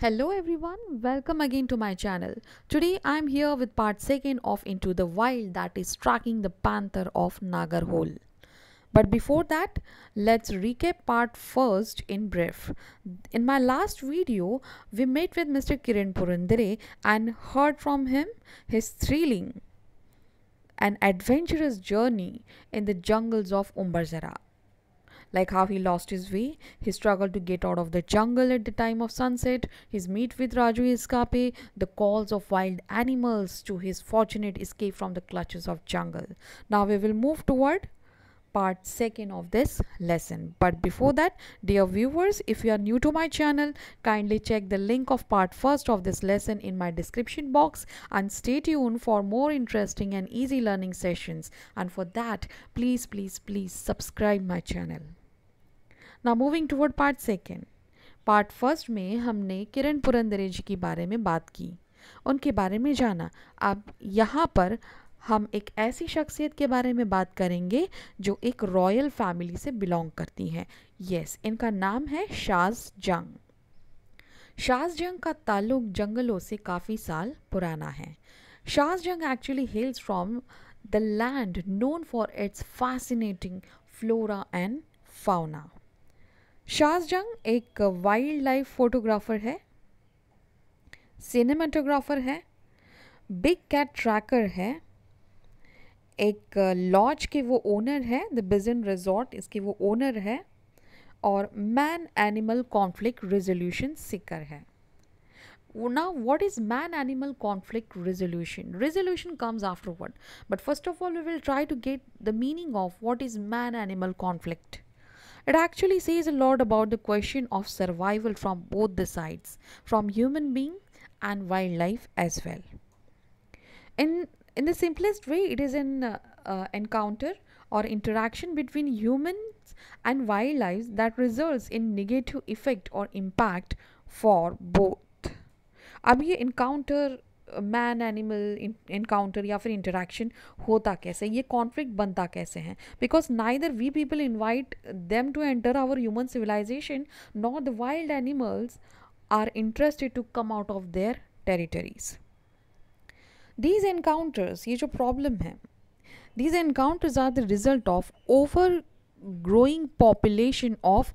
Hello everyone, welcome again to my channel. Today I am here with part 2nd of Into the Wild that is tracking the panther of Nagarhole. But before that, let's recap part 1st in brief. In my last video, we met with Mr. Kiran Purandare and heard from him his thrilling and adventurous journey in the jungles of Umbarzara like how he lost his way, his struggle to get out of the jungle at the time of sunset, his meet with Raju Escape, the calls of wild animals to his fortunate escape from the clutches of jungle. Now we will move toward part second of this lesson but before that dear viewers if you are new to my channel kindly check the link of part first of this lesson in my description box and stay tuned for more interesting and easy learning sessions and for that please please please subscribe my channel ना moving toward part second part first में हमने किरण पुरंदरे जी के बारे में बात की उनके बारे में जाना अब यहाँ पर हम एक ऐसी शख्सियत के बारे में बात करेंगे जो एक रॉयल फैमिली से बिलोंग करती हैं यस इनका नाम है शाज जंग शाज जंग का ताल्लुक जंगलों से काफ़ी साल पुराना है Shaz Jung actually hails from the land known for its fascinating flora and fauna Shaz Jung एक वाइल्ड लाइफ फोटोग्राफर है सिनेमाटोग्राफर है बिग कैट ट्रैकर है एक लॉज के वो ओनर है द बिजन रिजॉर्ट इसके वो ओनर है और man animal conflict resolution seeker है ना what is man animal conflict resolution resolution comes afterward but first of all we will try to get the meaning of what is man animal conflict It actually says a lot about the question of survival from both the sides, from human being and wildlife as well. In, in the simplest way, it is an uh, uh, encounter or interaction between humans and wildlife that results in negative effect or impact for both. अब ये encounter man animal encounter या फिर interaction होता कैसे ये conflict बनता कैसे हैं बिकॉज ना इधर we people invite them to enter our human civilisation not the wild animals are interested to come out of their territories these encounters ये जो प्रॉब्लम है these encounters are the result of over growing population of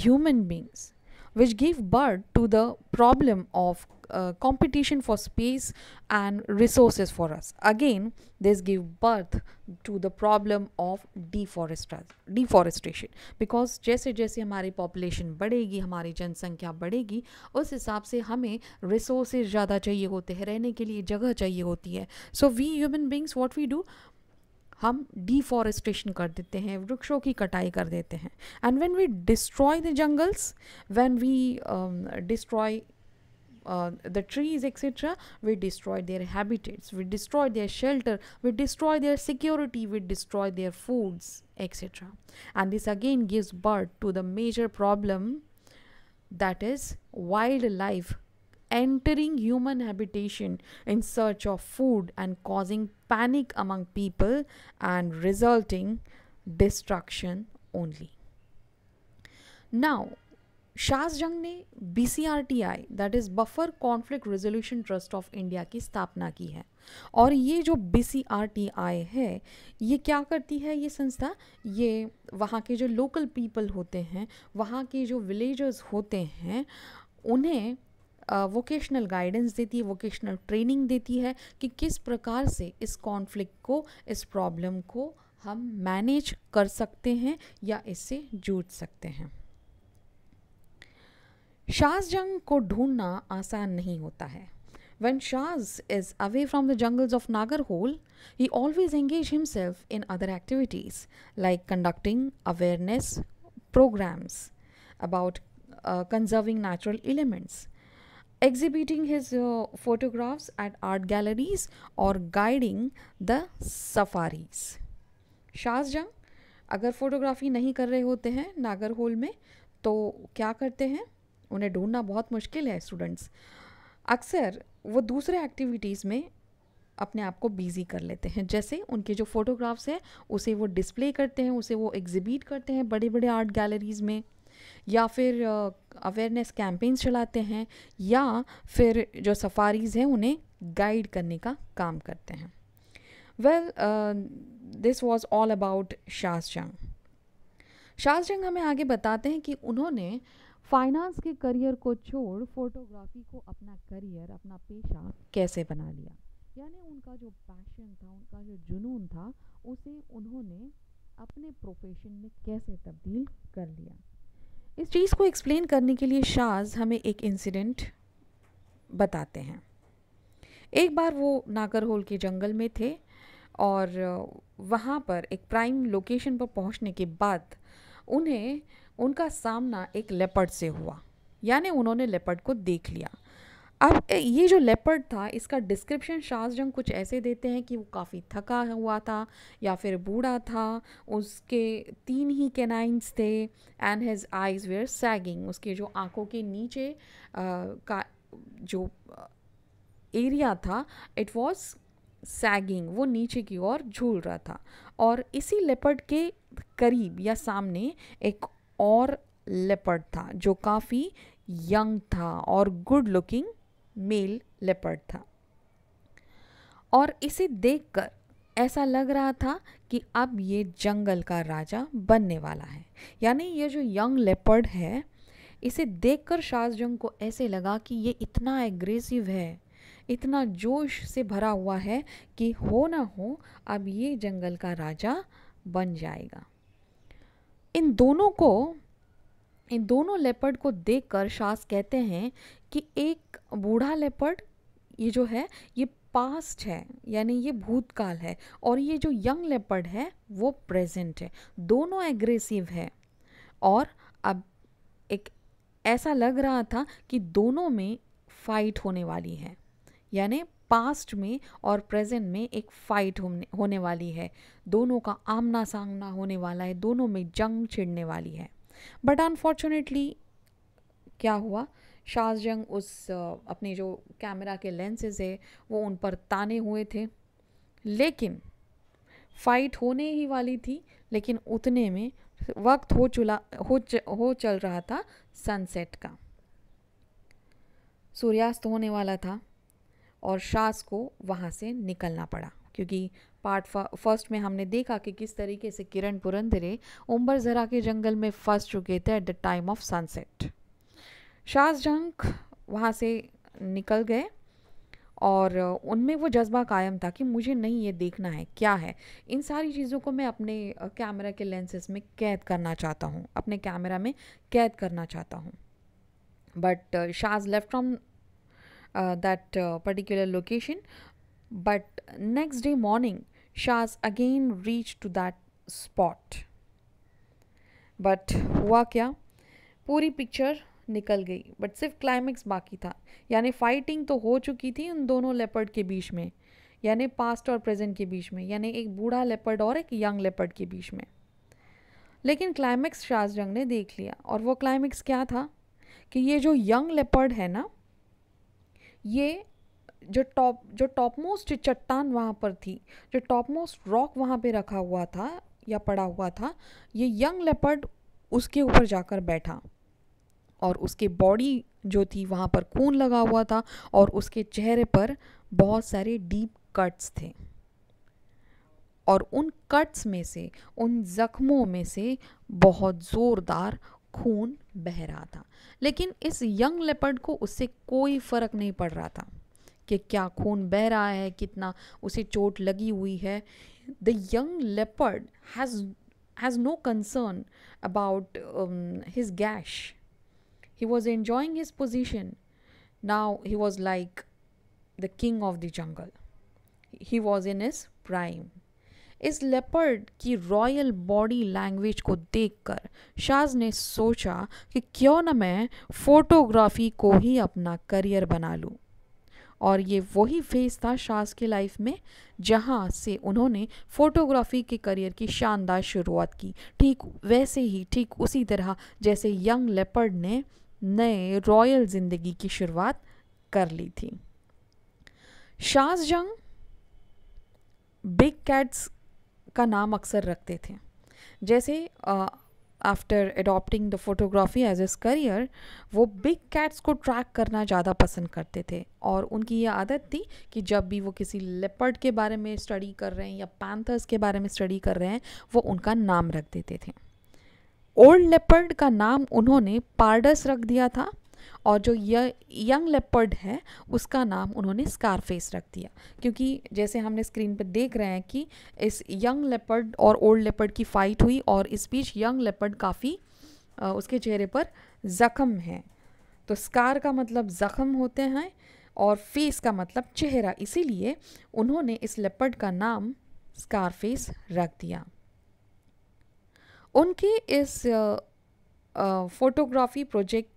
human beings which give birth to the problem of Uh, competition for space and resources for us again this give birth to the problem of deforestation because जैसे जैसे हमारी population बढ़ेगी हमारी जनसंख्या बढ़ेगी उस हिसाब से हमें रिसोर्सेज ज़्यादा चाहिए होते हैं रहने के लिए जगह चाहिए होती है so we human beings what we do हम डिफॉरेस्टेशन कर देते हैं वृक्षों की कटाई कर देते हैं and when we destroy the jungles when we destroy Uh, the trees etc we destroy their habitats we destroy their shelter we destroy their security we destroy their foods etc and this again gives birth to the major problem that is wildlife entering human habitation in search of food and causing panic among people and resulting destruction only now Shaz Jung ने B C R T I that is buffer conflict resolution trust of India की स्थापना की है और ये जो B C R T I है ये क्या करती है ये संस्था ये वहाँ के जो लोकल पीपल होते हैं वहाँ के जो विलेजर्स होते हैं उन्हें वोकेशनल गाइडेंस देती है वोकेशनल ट्रेनिंग देती है कि किस प्रकार से इस कॉन्फ्लिक्ट को इस प्रॉब्लम को हम मैनेज कर सकते हैं या इससे जूझ सकते हैं शाहज जंग को ढूंढना आसान नहीं होता है when Shaz is away from the jungles of Nagarhole he always engage himself in other activities like conducting awareness programmes about conserving natural elements exhibiting his photographs at art galleries और guiding the safaris Shaz Jung अगर photography नहीं कर रहे होते हैं नागर whole में तो क्या करते हैं उन्हें ढूंढना बहुत मुश्किल है स्टूडेंट्स अक्सर वो दूसरे एक्टिविटीज़ में अपने आप को बिज़ी कर लेते हैं जैसे उनके जो फ़ोटोग्राफ्स हैं उसे वो डिस्प्ले करते हैं उसे वो एग्जिबिट करते हैं बड़े बड़े आर्ट गैलरीज़ में या फिर अवेयरनेस कैंपेन्स चलाते हैं या फिर जो सफारीज़ हैं उन्हें गाइड करने का काम करते हैं well this was all about Shaz Jung Shaz Jung हमें आगे बताते हैं कि उन्होंने uh, फाइनेंस के करियर को छोड़ फोटोग्राफी को अपना करियर अपना पेशा कैसे बना लिया यानी उनका जो पैशन था उनका जो जुनून था उसे उन्होंने अपने प्रोफेशन में कैसे तब्दील कर लिया इस चीज़ को एक्सप्लेन करने के लिए शाज हमें एक इंसिडेंट बताते हैं एक बार वो नागरहोल के जंगल में थे और वहाँ पर एक प्राइम लोकेशन पर पहुँचने के बाद उन्हें उनका सामना एक लेपर्ड से हुआ यानी उन्होंने लेपर्ड को देख लिया अब ये जो लेपर्ड था इसका डिस्क्रिप्शन शाहजंग कुछ ऐसे देते हैं कि वो काफ़ी थका हुआ था या फिर बूढ़ा था उसके तीन ही कैनाइंस थे and his eyes were sagging उसके जो आँखों के नीचे आ, का जो एरिया था इट वॉज सैगिंग वो नीचे की ओर झूल रहा था और इसी लेपर्ड के करीब या सामने एक और लेपर्ड था जो काफ़ी यंग था और गुड लुकिंग मेल लेपर्ड था और इसे देखकर ऐसा लग रहा था कि अब ये जंगल का राजा बनने वाला है यानी ये जो यंग लेपर्ड है इसे देखकर शाहजंग को ऐसे लगा कि ये इतना एग्रेसिव है इतना जोश से भरा हुआ है कि हो ना हो अब ये जंगल का राजा बन जाएगा इन दोनों को इन दोनों लेपर्ड को देखकर शास कहते हैं कि एक बूढ़ा लेपर्ड ये जो है ये पास्ट है यानी ये भूतकाल है और ये जो यंग लेपर्ड है वो प्रेजेंट है दोनों एग्रेसिव है और अब एक ऐसा लग रहा था कि दोनों में फाइट होने वाली है यानी पास्ट में और प्रेजेंट में एक फाइट होने वाली है दोनों का आमना सामना होने वाला है दोनों में जंग छिड़ने वाली है बट अनफॉर्चुनेटली क्या हुआ शाहजंग उस अपने जो कैमरा के लेंसेज है वो उन पर ताने हुए थे लेकिन फाइट होने ही वाली थी लेकिन उतने में वक्त हो चुला हो च, हो चल रहा था सनसेट का सूर्यास्त होने वाला था और शास को वहाँ से निकलना पड़ा क्योंकि पार्ट फर्स्ट में हमने देखा कि किस तरीके से किरण पुरंदरे उम्बर जरा के जंगल में फंस चुके थे at the time of sunset Shaz Jung वहाँ से निकल गए और उनमें वो जज्बा कायम था कि मुझे नहीं ये देखना है क्या है इन सारी चीज़ों को मैं अपने कैमरा के लेंसेज में कैद करना चाहता हूँ अपने कैमरा में कैद करना चाहता हूँ but Shaz left from Uh, that uh, particular location. But next day morning, Shahs again reached to that spot. But हुआ क्या पूरी पिक्चर निकल गई बट सिर्फ क्लाइमैक्स बाकी था यानी फाइटिंग तो हो चुकी थी उन दोनों लेपर्ड के बीच में यानी पास्ट और प्रेजेंट के बीच में यानी एक बूढ़ा लेपर्ड और एक यंग लेपर्ड के बीच में लेकिन क्लाइमैक्स शाहजंग ने देख लिया और वो क्लाइमैक्स क्या था कि ये जो यंग लेपर्ड है ना ये जो टॉप जो टॉप मोस्ट चट्टान वहाँ पर थी जो टॉप मोस्ट रॉक वहाँ पे रखा हुआ था या पड़ा हुआ था ये यंग लेपर्ड उसके ऊपर जाकर बैठा और उसके बॉडी जो थी वहाँ पर खून लगा हुआ था और उसके चेहरे पर बहुत सारे डीप कट्स थे और उन कट्स में से उन ज़ख्मों में से बहुत ज़ोरदार खून बह रहा था लेकिन इस यंग लेपर्ड को उससे कोई फ़र्क नहीं पड़ रहा था कि क्या खून बह रहा है कितना उसे चोट लगी हुई है the young leopard has has no concern about his gash he was enjoying his position now he was like the king of the jungle he was in his prime इस लेपर्ड की रॉयल बॉडी लैंग्वेज को देखकर शाज ने सोचा कि क्यों न मैं फोटोग्राफी को ही अपना करियर बना लूँ और ये वही फेज़ था शाज के लाइफ में जहाँ से उन्होंने फ़ोटोग्राफी के करियर की शानदार शुरुआत की ठीक वैसे ही ठीक उसी तरह जैसे यंग लेपर्ड ने नए रॉयल ज़िंदगी की शुरुआत कर ली थी शाज जंग बिग कैट्स का नाम अक्सर रखते थे जैसे after adopting the photography as as career वो बिग कैट्स को ट्रैक करना ज़्यादा पसंद करते थे और उनकी ये आदत थी कि जब भी वो किसी लेपर्ड के बारे में स्टडी कर रहे हैं या पैंथर्स के बारे में स्टडी कर रहे हैं वो उनका नाम रख देते थे ओल्ड लेपर्ड का नाम उन्होंने पार्डस रख दिया था और जो यंग लेपर्ड है उसका नाम उन्होंने स्कारफेस रख दिया क्योंकि जैसे हमने स्क्रीन पर देख रहे हैं कि इस यंग लेपर्ड और ओल्ड लेपर्ड की फ़ाइट हुई और इस बीच यंग लेपर्ड काफ़ी उसके चेहरे पर जख्म है तो स्कार का मतलब जख्म होते हैं और फेस का मतलब चेहरा इसीलिए उन्होंने इस लेपर्ड का नाम स्कारफेस रख दिया उनके इस फोटोग्राफी प्रोजेक्ट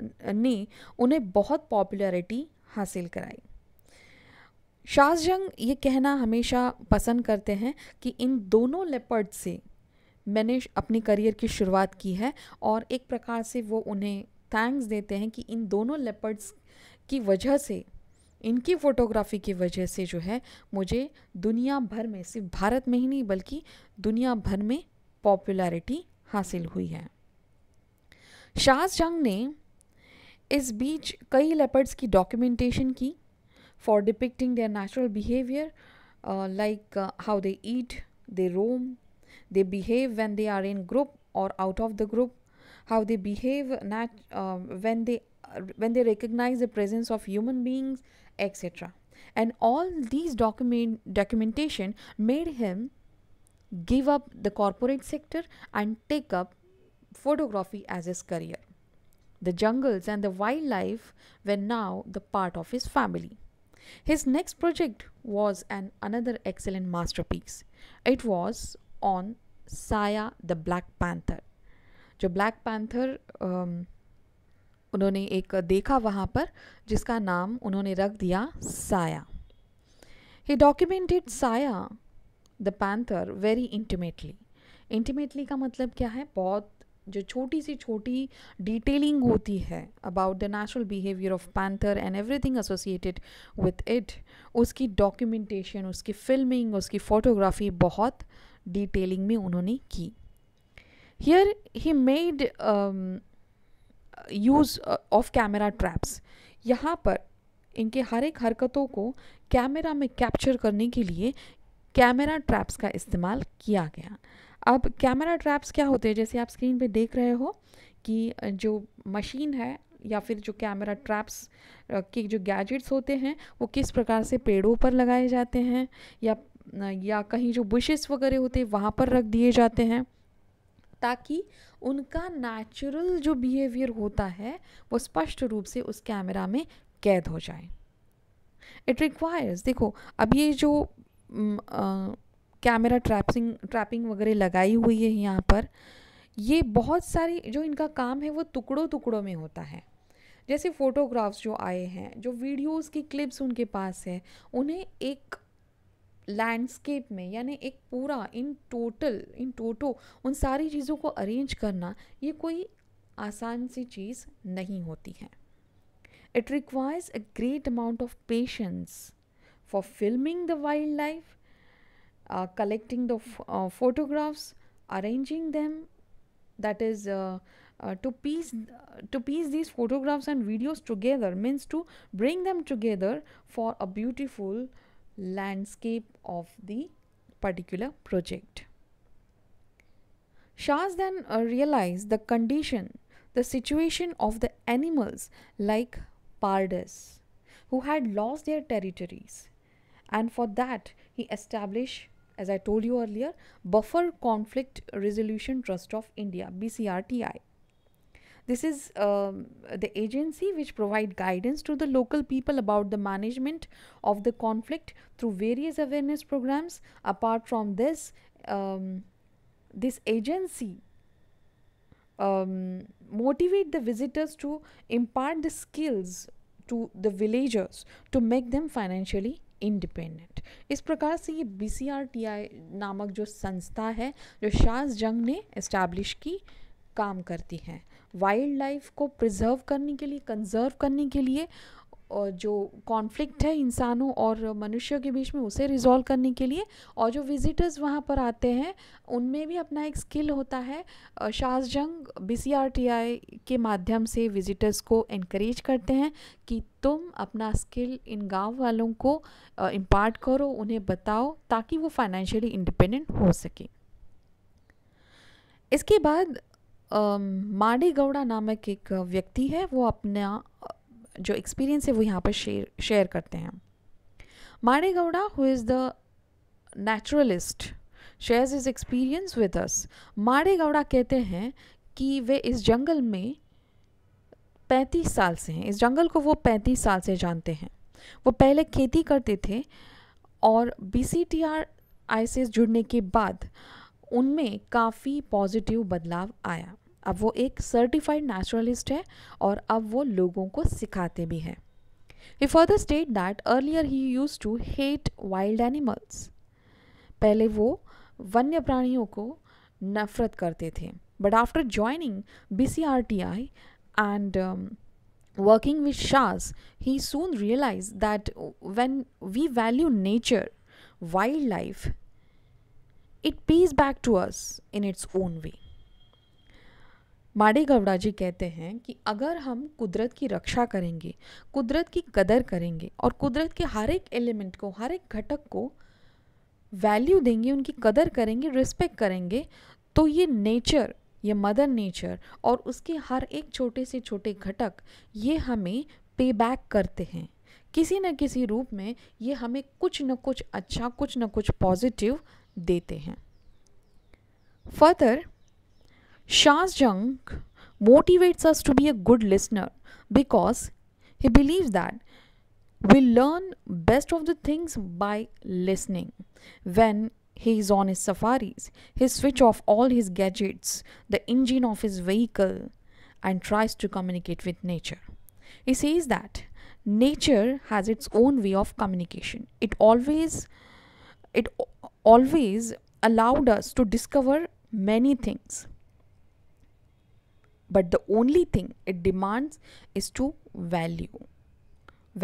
ने उन्हें बहुत पॉपुलैरिटी हासिल कराई शाहजंग ये कहना हमेशा पसंद करते हैं कि इन दोनों लेपर्ड से मैंने अपने करियर की शुरुआत की है और एक प्रकार से वो उन्हें थैंक्स देते हैं कि इन दोनों लेपर्ड्स की वजह से इनकी फ़ोटोग्राफ़ी की वजह से जो है मुझे दुनिया भर में सिर्फ भारत में ही नहीं बल्कि दुनिया भर में पॉपुलैरिटी हासिल हुई है शाहजंग ने इस बीच कई लेपर्ड्स की डॉक्यूमेंटेशन की for depicting their natural behavior, uh, like uh, how they eat, they roam, they behave when they are in group or out of the group, how they behave nat- uh, when they when they recognize the presence of human beings, etc. And all these document documentation made him give up the corporate sector and take up photography as his career. The jungles and the wildlife were now the part of his family. His next project was an another excellent masterpiece. It was on Saaya the black panther जो black panther उन्होंने एक देखा वहाँ पर जिसका नाम उन्होंने रख दिया Saaya he documented Saaya the panther very intimately intimately का मतलब क्या है बहुत जो छोटी सी छोटी डिटेलिंग होती है about the natural behaviour of panther and everything associated with it उसकी डॉक्यूमेंटेशन उसकी फिल्मिंग उसकी फोटोग्राफी बहुत डिटेलिंग में उन्होंने की here he made use of camera traps यहाँ पर इनके हर एक हरकतों को कैमरा में कैप्चर करने के लिए कैमरा ट्रैप्स का इस्तेमाल किया गया अब कैमरा ट्रैप्स क्या होते हैं जैसे आप स्क्रीन पे देख रहे हो कि जो मशीन है या फिर जो कैमरा ट्रैप्स के जो गैजेट्स होते हैं वो किस प्रकार से पेड़ों पर लगाए जाते हैं या या कहीं जो बुशेस वगैरह होते हैं वहाँ पर रख दिए जाते हैं ताकि उनका नेचुरल जो बिहेवियर होता है वो स्पष्ट रूप से उस कैमरा में कैद हो जाए इट रिक्वायर्स देखो अब ये जो कैमरा ट्रैपिंग ट्रैपिंग वगैरह लगाई हुई है यहाँ पर ये बहुत सारी जो इनका काम है वो टुकड़ों टुकड़ों में होता है जैसे फ़ोटोग्राफ्स जो आए हैं जो वीडियोस की क्लिप्स उनके पास है उन्हें एक लैंडस्केप में यानी एक पूरा इन टोटल इन टोटो उन सारी चीज़ों को अरेंज करना ये कोई आसान सी चीज़ नहीं होती है it requires a great amount of patience for filming the wild life uh, collecting the uh, photographs, arranging them, that is uh, uh, to piece to piece these photographs and videos together means to bring them together for a beautiful landscape of the particular project. Shahs then uh, realized the condition, the situation of the animals like pardas who had lost their territories and for that he established as I told you earlier, Buffer Conflict Resolution Trust of India, BCRTI. This is um, the agency which provide guidance to the local people about the management of the conflict through various awareness programs. Apart from this, um, this agency um, motivate the visitors to impart the skills to the villagers to make them financially independent इस प्रकार से ये B नामक जो संस्था है जो शाह जंग ने इस्टेब्लिश की काम करती हैं वाइल्ड लाइफ को प्रिजर्व करने के लिए कंजर्व करने के लिए जो कॉन्फ्लिक्ट है इंसानों और मनुष्यों के बीच में उसे रिजॉल्व करने के लिए और जो विजिटर्स वहाँ पर आते हैं उनमें भी अपना एक स्किल होता है शाहजंग बी के माध्यम से विजिटर्स को इनक्रेज करते हैं कि तुम अपना स्किल इन गांव वालों को इम्पार्ट करो उन्हें बताओ ताकि वो फाइनेंशियली इंडिपेंडेंट हो सके इसके बाद माडी गौड़ा नामक एक व्यक्ति है वो अपना जो एक्सपीरियंस है वो यहाँ पर शेयर शेयर करते हैं Made Gowda who is the naturalist shares his experience with us Made Gowda कहते हैं कि वे इस जंगल में पैंतीस साल से हैं इस जंगल को वो पैंतीस साल से जानते हैं वो पहले खेती करते थे और B C T R I से जुड़ने के बाद उनमें काफ़ी पॉजिटिव बदलाव आया अब वो एक सर्टिफाइड नेचुरलिस्ट है और अब वो लोगों को सिखाते भी हैं he further stated that earlier he used to hate wild animals पहले वो वन्य प्राणियों को नफरत करते थे but after joining B C R T I and working with Shaz he soon realise that when we value nature wild life it pays back to us in its own way Made Gowda ji कहते हैं कि अगर हम कुदरत की रक्षा करेंगे कुदरत की कदर करेंगे और कुदरत के हर एक एलिमेंट को हर एक घटक को वैल्यू देंगे उनकी कदर करेंगे रिस्पेक्ट करेंगे तो ये नेचर ये मदर नेचर और उसके हर एक छोटे से छोटे घटक ये हमें पे बैक करते हैं किसी न किसी रूप में ये हमें कुछ न कुछ अच्छा कुछ न कुछ पॉजिटिव देते हैं further Jung motivates us to be a good listener because he believes that we learn best of the things by listening. When he is on his safaris, he switch off all his gadgets, the engine of his vehicle, and tries to communicate with nature. He says that nature has its own way of communication. It always it always allowed us to discover many things but the only thing it demands is to value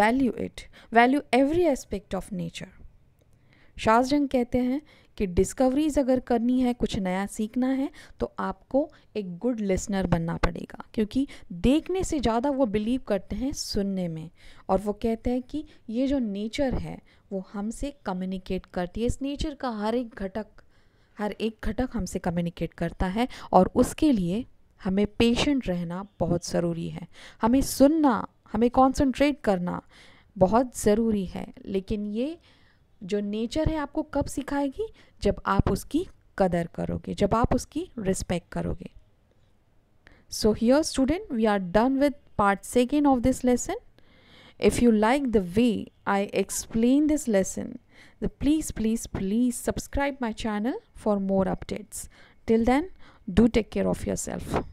value it value every aspect of nature Shaz Jung कहते हैं कि discoveries अगर करनी है कुछ नया सीखना है तो आपको एक गुड लिसनर बनना पड़ेगा क्योंकि देखने से ज़्यादा वो बिलीव करते हैं सुनने में और वो कहते हैं कि ये जो नेचर है वो हमसे कम्युनिकेट करती है इस नेचर का हर एक घटक हर एक घटक हमसे कम्युनिकेट करता है और उसके लिए हमें पेशेंट रहना बहुत ज़रूरी है हमें सुनना हमें कॉन्सनट्रेट करना बहुत ज़रूरी है लेकिन ये जो नेचर है आपको कब सिखाएगी जब आप उसकी कदर करोगे जब आप उसकी रिस्पेक्ट करोगे so here student we are done with part second of this lesson if you like the way I explain this lesson the please please please subscribe my channel for more updates till then do take care of your self